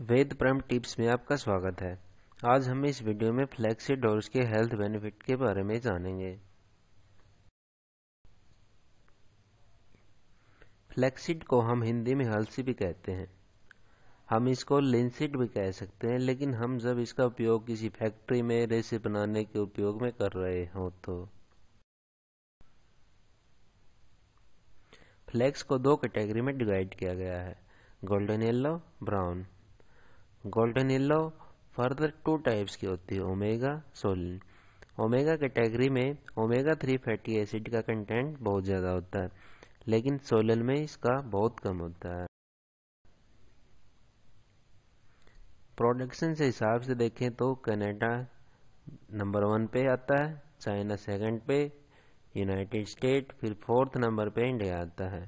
वेद prime tips में आपका स्वागत है आज हम इस वीडियो में फ्लैक्सिड और उसके हेल्थ बेनिफिट के बारे में जानेंगे फ्लैक्सीड को हम हिंदी में हलसी भी कहते हैं हम इसको लिंसिड भी कह सकते हैं लेकिन हम जब इसका उपयोग किसी फैक्ट्री में रेसे बनाने के उपयोग में कर रहे हों तो फ्लैक्स को दो कैटेगरी में डिवाइड किया गया है golden yellow brown golden yellow further two types की होती है ओमेगा सोलिन ओमेगा कैटेगरी में ओमेगा थ्री फैटी एसिड का कंटेंट बहुत ज़्यादा होता है लेकिन सोलन में इसका बहुत कम होता है प्रोडक्शन से हिसाब से देखें तो कनाडा नंबर वन पे आता है चाइना सेकंड पे यूनाइटेड स्टेट फिर फोर्थ नंबर पे इंडिया आता है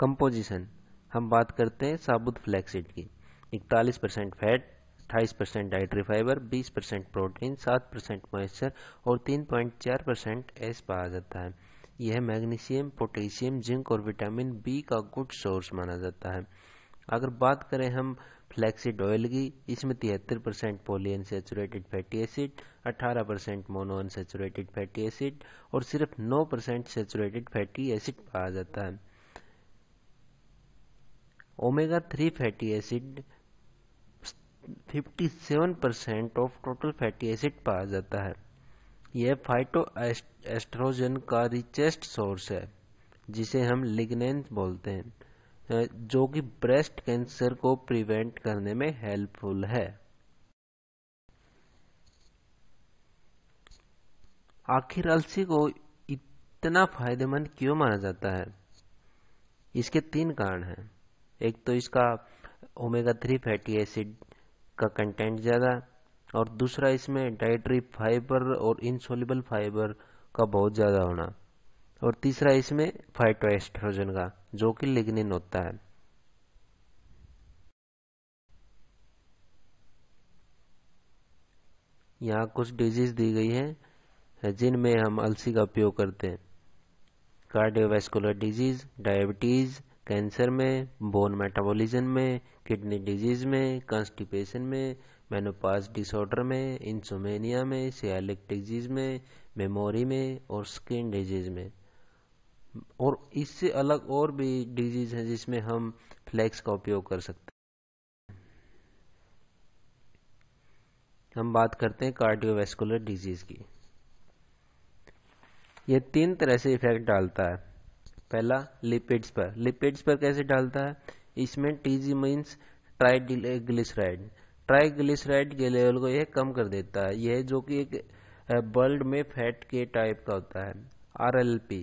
कंपोजिशन हम बात करते हैं साबुत फ्लैक्सीड की इकतालीस परसेंट फैट अट्ठाईस परसेंट डाइट्री फाइबर बीस परसेंट प्रोटीन सात परसेंट मॉइस्चर और तीन पॉइंट चार परसेंट एस पाया जाता है यह मैग्नीशियम पोटेशियम जिंक और विटामिन बी का गुड सोर्स माना जाता है अगर बात करें हम फ्लैक्सीड ऑयल की इसमें तिहत्तर percent polyunsaturated fatty acid 18 percent monounsaturated fatty acid और सिर्फ 9 परसेंट सेचुरेटेड फैटी एसिड पाया जाता है omega three fatty acid 57 percent of total fatty acid पाया जाता है यह फाइटो एस्ट्रोजन का रिचेस्ट सोर्स है जिसे हम लिग्नेंस बोलते हैं जो कि ब्रेस्ट कैंसर को प्रिवेंट करने में हेल्पफुल है आखिर अलसी को इतना फायदेमंद क्यों माना जाता है इसके तीन कारण हैं एक तो इसका ओमेगा थ्री फैटी एसिड का कंटेंट ज़्यादा और दूसरा इसमें डाइट्री फाइबर और इनसोलिबल फाइबर का बहुत ज़्यादा होना और तीसरा इसमें फाइटोएस्ट्रोजन का जो कि लिग्निन होता है यहाँ कुछ डिजीज दी गई है जिनमें हम अलसी का उपयोग करते हैं कार्डियोवैस्कुलर डिजीज डायबिटीज़ कैंसर में बोन मेटाबॉलिज्म में किडनी डिजीज में कॉन्स्टिपेशन में मेनोपाज डिसऑर्डर में इंसोमेनिया में सियालिक डिजीज में मेमोरी में और स्किन डिजीज में और इससे अलग और भी डिजीज हैं जिसमें हम फ्लैक्स का उपयोग कर सकते हैं हम बात करते हैं कार्डियोवेस्कुलर डिजीज की यह तीन तरह से इफेक्ट डालता है पहला लिपिड्स पर लिपिड्स पर कैसे डालता है इसमें टीजी मीन्स ट्राइग्लिसराइड ट्राइग्लिसराइड के लेवल को यह कम कर देता है यह जो कि एक बल्ड में फैट के टाइप का होता है R L P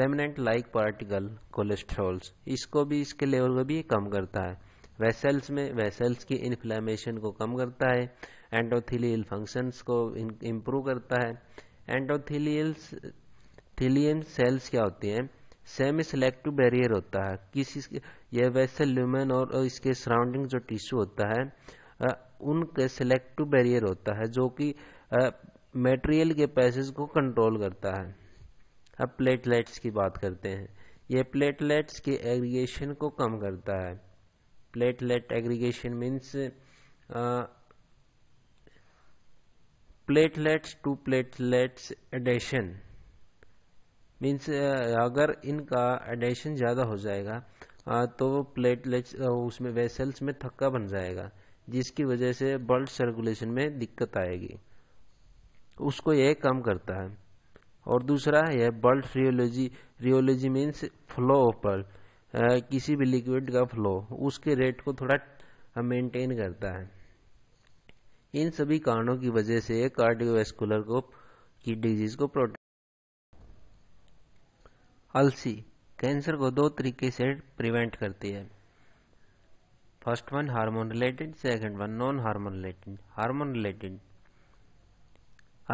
remnant like particle cholesterols इसको भी इसके लेवल को भी कम करता है वेसल्स में वेसल्स की इन्फ्लेमेशन को कम करता है एंडोथिलियल फंक्शंस को इम्प्रूव करता है एंडोथिलियल्स थीलियन सेल्स क्या होती हैं सेमी सेलेक्टिव बैरियर होता है किसी यह वैसे ल्यूमेन और इसके सराउंडिंग जो टिश्यू होता है उनके सिलेक्टिव बैरियर होता है जो कि मटेरियल के पैसेज को कंट्रोल करता है अब प्लेटलेट्स की बात करते हैं यह प्लेटलेट्स के एग्रीगेशन को कम करता है platelet aggregation means platelets to platelets adhesion means uh, अगर इनका एडेशन ज़्यादा हो जाएगा तो प्लेटलेट्स उसमें वेसल्स में थक्का बन जाएगा जिसकी वजह से ब्लड सर्कुलेशन में दिक्कत आएगी उसको यह कम करता है और दूसरा यह blood rheology rheology means flow पर किसी भी लिक्विड का फ्लो उसके रेट को थोड़ा मेंटेन करता है इन सभी कारणों की वजह से कार्डियोवेस्कुलर को की डिजीज को प्रोटेक्ट अलसी कैंसर को दो तरीके से प्रिवेंट करती है first one hormone related second one non hormone related hormone related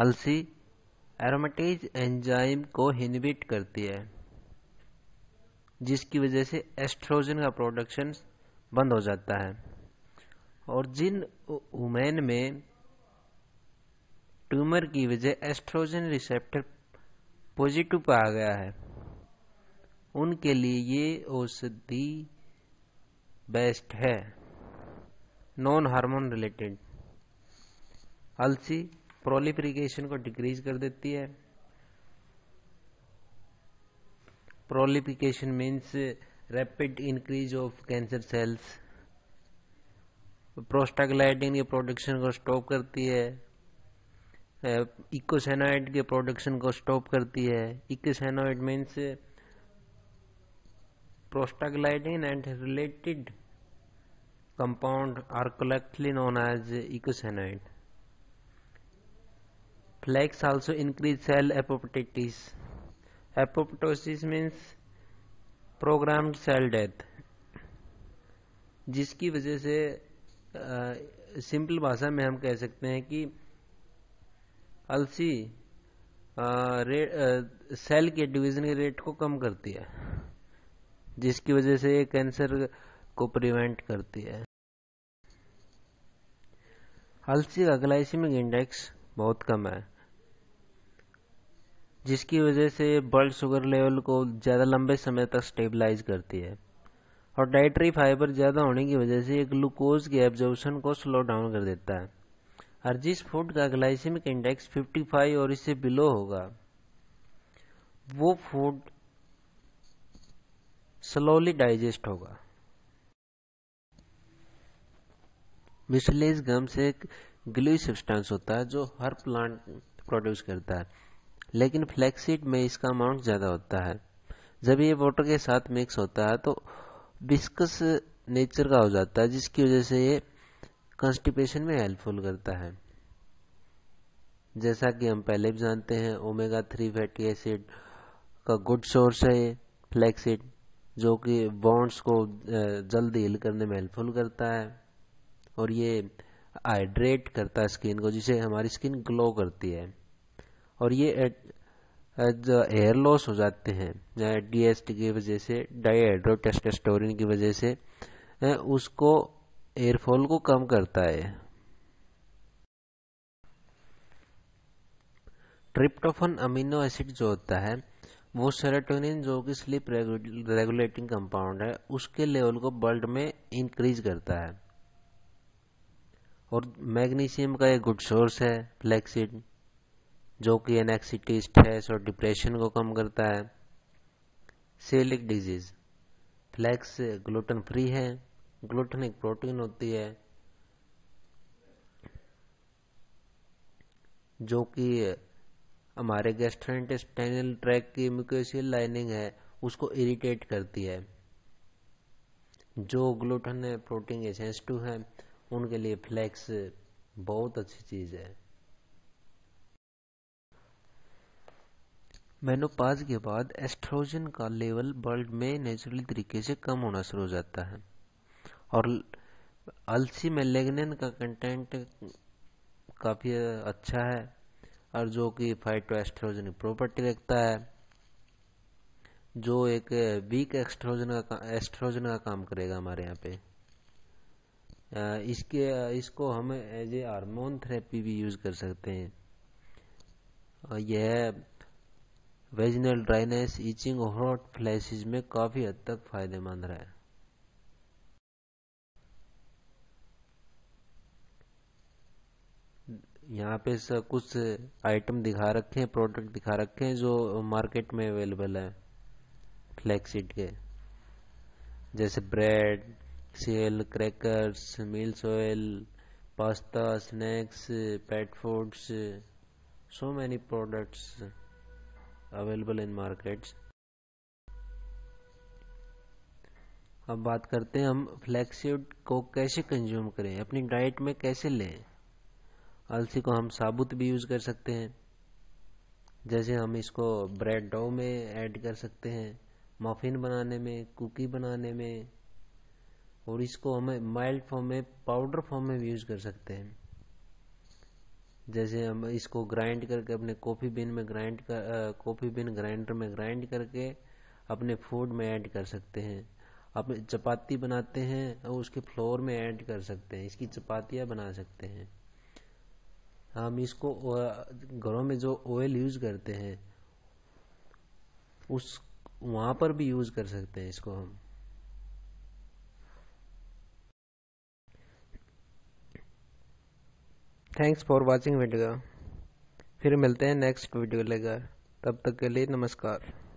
अलसी एरोमेटेज एंजाइम को इनहिबिट करती है जिसकी वजह से एस्ट्रोजन का प्रोडक्शन बंद हो जाता है और जिन वुमेन में ट्यूमर की वजह एस्ट्रोजन रिसेप्टर पॉजिटिव पाया गया है उनके लिए ये औषधि बेस्ट है नॉन हार्मोन रिलेटेड अलसी प्रोलिप्रिकेशन को डिक्रीज कर देती है proliferation means rapid increase of cancer cells prostaglandin के प्रोडक्शन को स्टॉप करती है इकोसेनाइड uh, के प्रोडक्शन को स्टॉप करती है eicosanoid means prostaglandin and related compound are collectively known as eicosanoid. Flax also increase cell apoptosis. Apoptosis means programmed cell death. जिसकी वजह से सिंपल भाषा में हम कह सकते हैं कि अलसी आ, रे, आ, सेल के डिवीजन के रेट को कम करती है जिसकी वजह से ये कैंसर को प्रिवेंट करती है अलसी का ग्लाइसिमिक इंडेक्स बहुत कम है जिसकी वजह से ब्लड शुगर लेवल को ज़्यादा लंबे समय तक स्टेबलाइज करती है और डाइटरी फाइबर ज़्यादा होने की वजह से ग्लूकोज के एब्जॉर्बन को स्लो डाउन कर देता है और जिस फूड का ग्लाइसिमिक इंडेक्स 55 और इससे बिलो होगा वो फूड स्लोली डाइजेस्ट होगा मिसलेज गम्स एक ग्लू सब्सटेंस होता है जो हर प्लांट प्रोड्यूस करता है लेकिन फ्लैक्सीड में इसका अमाउंट ज़्यादा होता है जब ये वाटर के साथ मिक्स होता है तो बिस्कस नेचर का हो जाता है जिसकी वजह से ये कंस्टिपेशन में हेल्पफुल करता है जैसा कि हम पहले भी जानते हैं ओमेगा थ्री फैटी एसिड का गुड सोर्स है ये फ्लैक्सीड जो कि बॉन्ड्स को जल्द हिल करने में हेल्पफुल करता है और ये हाइड्रेट करता है स्किन को जिसे हमारी स्किन ग्लो करती है और ये जो हेयर लॉस हो जाते हैं डीएसटी की वजह से डाईहाइड्रोटेस्टोरिन की वजह से उसको एयरफॉल को कम करता है ट्रिप्टोफन अमीनो एसिड जो होता है वो सेरेटोनिन जो कि स्लीप रेगुलेटिंग कंपाउंड है उसके लेवल को ब्लड में इंक्रीज करता है और मैग्नीशियम का एक गुड सोर्स है फ्लैक्सिड जो कि एनेक्सिटी स्ट्रेस और डिप्रेशन को कम करता है coeliac disease flax gluten free है ग्लूटन एक प्रोटीन होती है जो कि हमारे गैस्ट्रोइंटेस्टाइनल ट्रैक की म्यूकोसियल लाइनिंग है उसको इरिटेट करती है जो ग्लूटन है प्रोटीन एसेंस टू है उनके लिए फ्लैक्स बहुत अच्छी चीज़ है मेनोपाज के बाद एस्ट्रोजन का लेवल वर्ल्ड में नेचुरली तरीके से कम होना शुरू हो जाता है और अलसी में लेगनेन का कंटेंट काफ़ी अच्छा है और जो कि फाइटो एस्ट्रोजनिक प्रॉपर्टी रखता है जो एक वीक एक्सट्रोजन का एस्ट्रोजन का काम करेगा हमारे यहाँ पे इसके इसको हम एज ए हारमोन थेरेपी भी यूज़ कर सकते हैं यह वेजिनल ड्राइनेस इचिंग और हॉट फ्लैश में काफ़ी हद तक फ़ायदेमंद रहा है यहाँ पे कुछ आइटम दिखा रखे हैं प्रोडक्ट दिखा रखे हैं जो मार्केट में अवेलेबल है फ्लैक्सीड के जैसे ब्रेड सेल crackers meals oil pasta snacks pet foods so many products available in markets अब बात करते हैं हम फ्लैक्सीड को कैसे कंज्यूम करें अपनी डाइट में कैसे लें अलसी को हम साबुत भी यूज़ कर सकते हैं जैसे हम इसको ब्रेड डो में ऐड कर सकते हैं मफिन बनाने में कुकी बनाने में और इसको हमें माइल्ड फॉर्म में पाउडर फॉर्म में भी यूज़ कर सकते हैं जैसे हम इसको ग्राइंड करके अपने कॉफ़ी बिन में ग्राइंड कर कॉफ़ी बिन ग्राइंडर में ग्राइंड करके अपने फूड में ऐड कर सकते हैं अपने चपाती बनाते हैं और उसके फ्लोर में ऐड कर सकते हैं इसकी चपातियाँ बना सकते हैं हम इसको घरों में जो ऑयल यूज करते हैं उस वहां पर भी यूज कर सकते हैं इसको हम थैंक्स फॉर वाचिंग वीडियो फिर मिलते हैं नेक्स्ट वीडियो लेकर तब तक के लिए नमस्कार